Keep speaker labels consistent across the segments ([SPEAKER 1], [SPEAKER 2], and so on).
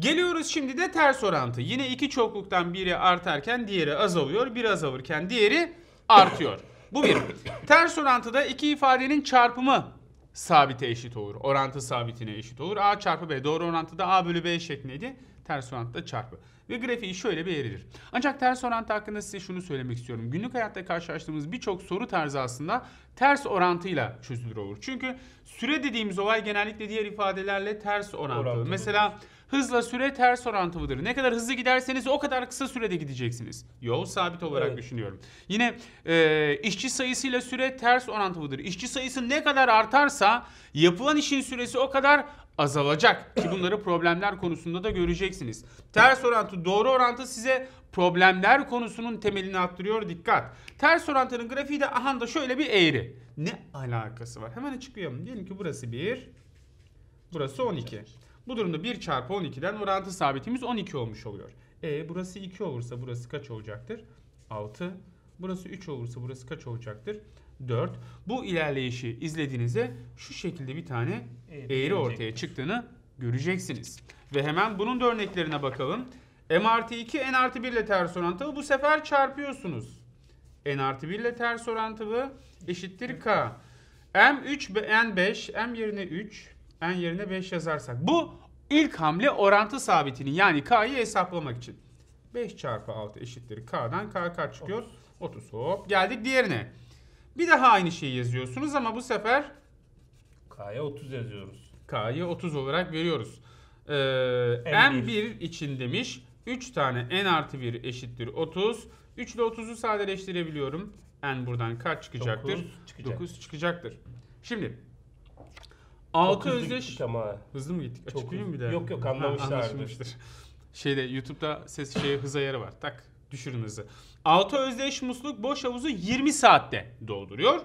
[SPEAKER 1] Geliyoruz şimdi de ters orantı. Yine iki çokluktan biri artarken diğeri azalıyor. bir azalırken diğeri artıyor. Bu bir. Ters orantıda iki ifadenin çarpımı sabite eşit olur. Orantı sabitine eşit olur. A çarpı B. Doğru orantıda A bölü B şeklindeydi. Ters orantıda çarpı. Ve grafiği şöyle bir erilir. Ancak ters orantı hakkında size şunu söylemek istiyorum. Günlük hayatta karşılaştığımız birçok soru tarzı aslında ters orantıyla çözülür olur. Çünkü süre dediğimiz olay genellikle diğer ifadelerle ters orantılı. orantılı. Mesela hızla süre ters orantılıdır. Ne kadar hızlı giderseniz o kadar kısa sürede gideceksiniz. Yol sabit olarak evet. düşünüyorum. Yine e, işçi sayısıyla süre ters orantılıdır. İşçi sayısı ne kadar artarsa yapılan işin süresi o kadar azalacak ki bunları problemler konusunda da göreceksiniz. Ters orantı doğru orantı size problemler konusunun temelini attırıyor dikkat. Ters orantının grafiği de aha da şöyle bir eğri. Ne alakası var? Hemen açıklayalım. Diyelim ki burası 1, burası 12. Bu durumda 1 çarpı 12'den orantı sabitimiz 12 olmuş oluyor. E burası 2 olursa burası kaç olacaktır? 6. Burası 3 olursa burası kaç olacaktır? 4. Bu ilerleyişi izlediğinizde şu şekilde bir tane e, eğri, ortaya çıktığını göreceksiniz. Ve hemen bunun da örneklerine bakalım. M artı 2 N artı 1 ile ters orantılı. Bu sefer çarpıyorsunuz. N artı 1 ile ters orantılı eşittir K. M3 ve N5 M yerine 3 N yerine 5 yazarsak. Bu ilk hamle orantı sabitini yani K'yı hesaplamak için. 5 çarpı 6 eşittir K'dan K kaç çıkıyor? 30. 30. Hop geldik diğerine. Bir daha aynı şeyi yazıyorsunuz ama bu sefer K'ya 30 yazıyoruz. K'yı 30 olarak veriyoruz. Ee, M1. için demiş 3 tane N artı 1 eşittir 30. 3 ile 30'u sadeleştirebiliyorum. N buradan kaç çıkacaktır? 9 çıkacaktır. 9 çıkacaktır. Şimdi 6 Çok özdeş... gittik ama. Hızlı mı gittik? Çok Açıklayayım hızlı. bir daha. Yok yok anlamışlardır. Anlaşılmıştır. Şeyde YouTube'da ses şey hız ayarı var. Tak Düşürün hızı. Auto özdeş musluk boş havuzu 20 saatte dolduruyor.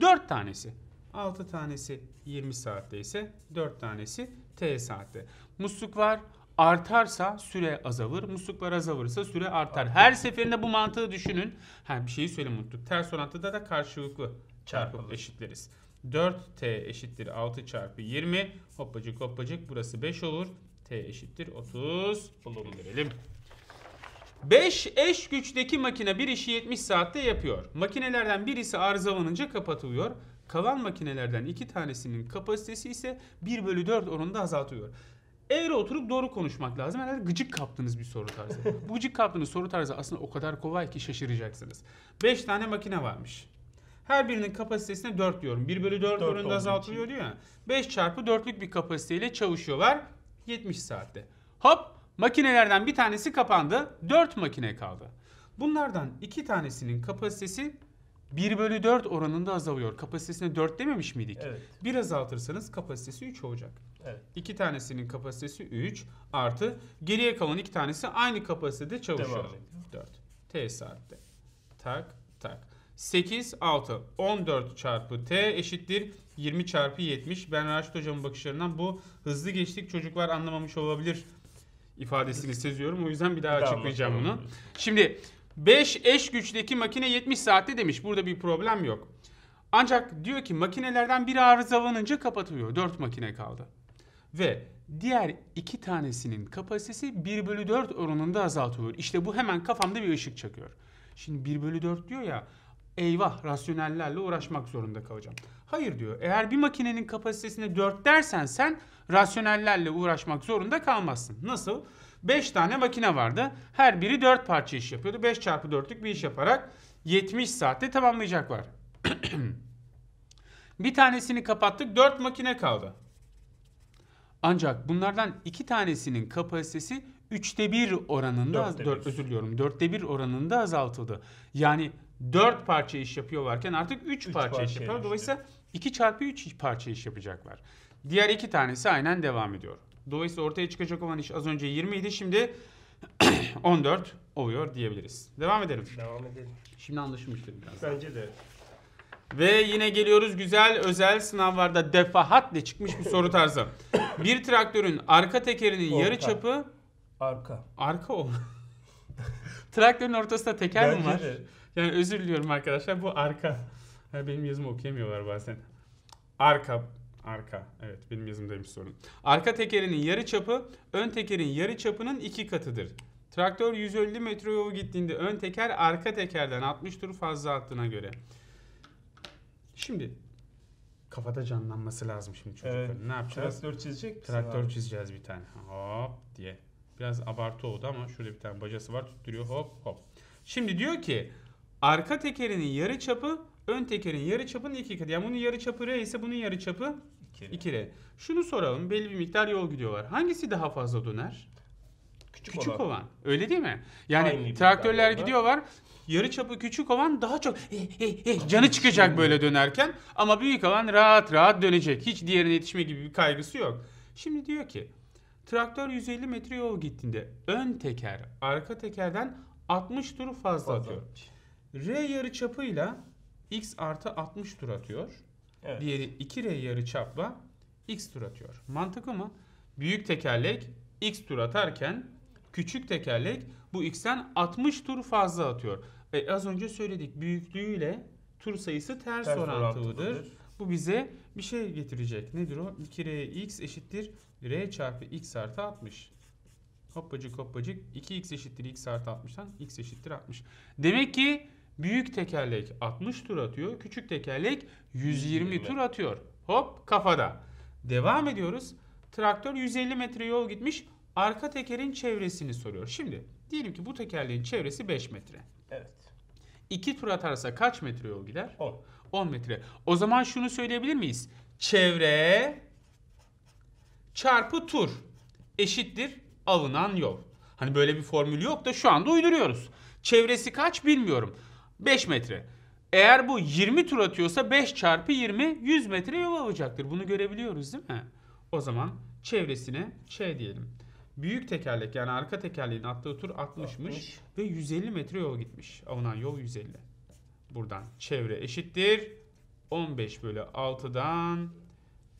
[SPEAKER 1] 4 tanesi. 6 tanesi 20 saatte ise 4 tanesi T saatte. Musluklar artarsa süre azalır. Musluklar azalırsa süre artar. Her seferinde bu mantığı düşünün. Ha bir şeyi söyle unuttuk. Ters orantıda da karşılıklı çarpıp eşitleriz. 4T eşittir 6 çarpı 20. Hoppacık hoppacık burası 5 olur. T eşittir 30 bulun verelim. 5 eş güçteki makine bir işi 70 saatte yapıyor. Makinelerden birisi arızalanınca kapatılıyor. Kalan makinelerden iki tanesinin kapasitesi ise 1 bölü 4 oranında azaltıyor. Eğri oturup doğru konuşmak lazım. Herhalde gıcık kaptınız bir soru tarzı. Bu gıcık kaptığınız soru tarzı aslında o kadar kolay ki şaşıracaksınız. 5 tane makine varmış. Her birinin kapasitesine 4 diyorum. 1 bölü 4, 4 oranında azaltılıyor diyor ya. 5 çarpı 4'lük bir kapasiteyle çalışıyorlar 70 saatte. Hop Makinelerden bir tanesi kapandı. 4 makine kaldı. Bunlardan iki tanesinin kapasitesi 1 bölü 4 oranında azalıyor. Kapasitesine 4 dememiş miydik? Evet. Bir azaltırsanız kapasitesi 3 olacak. Evet. İki tanesinin kapasitesi 3 artı geriye kalan iki tanesi aynı kapasitede çalışıyor. 4. T saatte. Tak tak. 8, 6, 14 çarpı T eşittir 20 çarpı 70. Ben Raşit Hocam'ın bakışlarından bu hızlı geçtik çocuklar anlamamış olabilir ifadesini seziyorum. O yüzden bir daha tamam, açıklayacağım tamam. bunu. Şimdi 5 eş güçteki makine 70 saatte demiş. Burada bir problem yok. Ancak diyor ki makinelerden biri arızalanınca kapatılıyor. 4 makine kaldı. Ve diğer iki tanesinin kapasitesi 1 bölü 4 oranında azaltılıyor. İşte bu hemen kafamda bir ışık çakıyor. Şimdi 1 bölü 4 diyor ya eyvah rasyonellerle uğraşmak zorunda kalacağım. Hayır diyor eğer bir makinenin kapasitesine 4 dersen sen rasyonellerle uğraşmak zorunda kalmazsın. Nasıl? 5 tane makine vardı. Her biri 4 parça iş yapıyordu. 5 çarpı 4'lük bir iş yaparak 70 saatte tamamlayacaklar. bir tanesini kapattık 4 makine kaldı. Ancak bunlardan 2 tanesinin kapasitesi 3'te 1 oranında dörtte 4, özür diliyorum 4'te 1 oranında azaltıldı. Yani 4 parça iş yapıyorlarken artık 3, parça, parça iş yapıyor. Dolayısıyla 2 çarpı 3 parça iş yapacaklar. Diğer iki tanesi aynen devam ediyor. Dolayısıyla ortaya çıkacak olan iş az önce 20 idi. Şimdi 14 oluyor diyebiliriz. Devam edelim. Devam edelim. Şimdi anlaşılmıştır biraz. Bence de. Ve yine geliyoruz güzel özel sınavlarda defahatle çıkmış bir soru tarzı. Bir traktörün arka tekerinin yarı çapı arka. Arka ol. traktörün ortasında teker Bence mi var? De. Yani özür diliyorum arkadaşlar bu arka. benim yazımı okuyamıyorlar bazen. Arka Arka. Evet benim yazımdaymış sorun. Arka tekerinin yarı çapı ön tekerin yarı çapının iki katıdır. Traktör 150 metre yolu gittiğinde ön teker arka tekerden 60 tur fazla attığına göre. Şimdi kafada canlanması lazım şimdi çocukların. Evet. Ne yapacağız? Traktör çizecek misin Traktör abi? çizeceğiz bir tane. Hop diye. Biraz abartı oldu ama şurada bir tane bacası var tutturuyor hop hop. Şimdi diyor ki arka tekerinin yarı çapı Ön tekerin yarı yarıçapının iki kere. Yani bunun yarı çapı R ise bunun yarı çapı 2R. Şunu soralım. Belli bir miktar yol gidiyorlar. Hangisi daha fazla döner? Küçük, küçük olan. olan. Öyle değil mi? Yani Aynı traktörler gidiyorlar. Yarı çapı küçük olan daha çok eh, eh, eh, eh canı çıkacak böyle dönerken ama büyük olan rahat rahat dönecek. Hiç diğerine yetişme gibi bir kaygısı yok. Şimdi diyor ki traktör 150 metre yol gittiğinde ön teker arka tekerden 60 tur fazla, fazla. atıyor. R yarı çapıyla x artı 60 tur atıyor. Evet. Diğeri 2r yarı çapla x tur atıyor. Mantıklı mı? Büyük tekerlek x tur atarken küçük tekerlek bu x'ten 60 tur fazla atıyor. E, az önce söyledik büyüklüğüyle tur sayısı ters, ters orantılıdır. Bu bize bir şey getirecek. Nedir o? 2r x eşittir r çarpı x artı 60. Hoppacık hoppacık 2x eşittir x artı 60'tan x eşittir 60. Demek ki Büyük tekerlek 60 tur atıyor. Küçük tekerlek 120 tur atıyor. Hop kafada. Devam ediyoruz. Traktör 150 metre yol gitmiş. Arka tekerin çevresini soruyor. Şimdi diyelim ki bu tekerleğin çevresi 5 metre. Evet. 2 tur atarsa kaç metre yol gider? 10. 10 metre. O zaman şunu söyleyebilir miyiz? Çevre çarpı tur eşittir alınan yol. Hani böyle bir formül yok da şu anda uyduruyoruz. Çevresi kaç bilmiyorum. 5 metre. Eğer bu 20 tur atıyorsa 5 çarpı 20 100 metre yol alacaktır. Bunu görebiliyoruz değil mi? O zaman çevresine Ç diyelim. Büyük tekerlek yani arka tekerleğin attığı tur 60'mış 60. ve 150 metre yol gitmiş. Alınan yol 150. Buradan çevre eşittir. 15 bölü 6'dan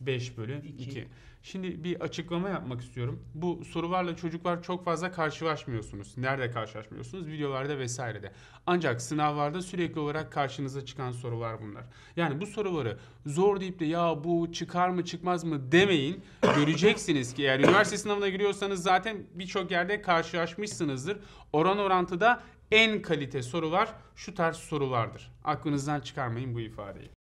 [SPEAKER 1] 5 bölü 2. 2. Şimdi bir açıklama yapmak istiyorum. Bu sorularla çocuklar çok fazla karşılaşmıyorsunuz. Nerede karşılaşmıyorsunuz? Videolarda vesairede. Ancak sınavlarda sürekli olarak karşınıza çıkan sorular bunlar. Yani bu soruları zor deyip de ya bu çıkar mı çıkmaz mı demeyin. Göreceksiniz ki eğer üniversite sınavına giriyorsanız zaten birçok yerde karşılaşmışsınızdır. Oran orantıda en kalite sorular şu tarz sorulardır. Aklınızdan çıkarmayın bu ifadeyi.